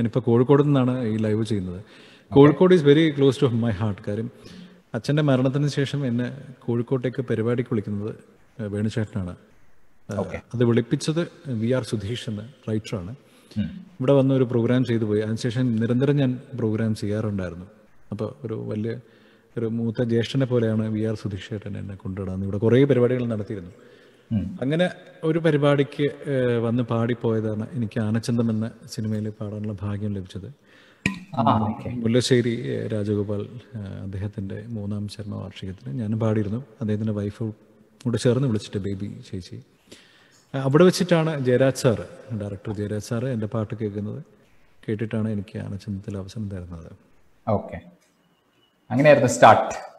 ഞാനിപ്പോൾ കോഴിക്കോട് നിന്നാണ് ഈ ലൈവ് ചെയ്യുന്നത് Kozhikode is very close to my heart കാര്യം അച്ഛൻ്റെ മരണത്തിന് ശേഷം എന്നെ കോഴിക്കോട്ടേക്ക് പരിപാടിക്ക് വിളിക്കുന്നത് വേണുചേട്ടനാണ് അത് വിളിപ്പിച്ചത് വി ആർ സുധീഷ് എന്ന റൈറ്ററാണ് ഇവിടെ വന്ന് ഒരു പ്രോഗ്രാം ചെയ്തു പോയി അതിനുശേഷം നിരന്തരം ഞാൻ പ്രോഗ്രാം ചെയ്യാറുണ്ടായിരുന്നു അപ്പോൾ ഒരു വലിയ ഒരു മൂത്ത ജ്യേഷ്ഠനെ പോലെയാണ് വി ആർ സുധീഷ് ചേട്ടൻ എന്നെ കൊണ്ടുവിടാൻ ഇവിടെ കുറേ പരിപാടികൾ നടത്തിയിരുന്നു അങ്ങനെ ഒരു പരിപാടിക്ക് വന്ന് പാടിപ്പോയതാണ് എനിക്ക് ആനച്ചന്തം എന്ന സിനിമയിൽ പാടാനുള്ള ഭാഗ്യം ലഭിച്ചത് മുല്ലശ്ശേരി രാജഗോപാൽ അദ്ദേഹത്തിന്റെ മൂന്നാം ചരമ വാർഷികത്തിന് ഞാൻ പാടിയിരുന്നു അദ്ദേഹത്തിന്റെ വൈഫ് കൂടെ ചേർന്ന് വിളിച്ചിട്ട് ബേബി ചേച്ചി അവിടെ വെച്ചിട്ടാണ് Jayaraj sir director Jayaraj sir എൻ്റെ പാട്ട് കേൾക്കുന്നത് കേട്ടിട്ടാണ് എനിക്ക് ആനച്ചന്തത്തിൽ അവസരം തരുന്നത് ഓക്കെ അങ്ങനെയായിരുന്നു സ്റ്റാർട്ട്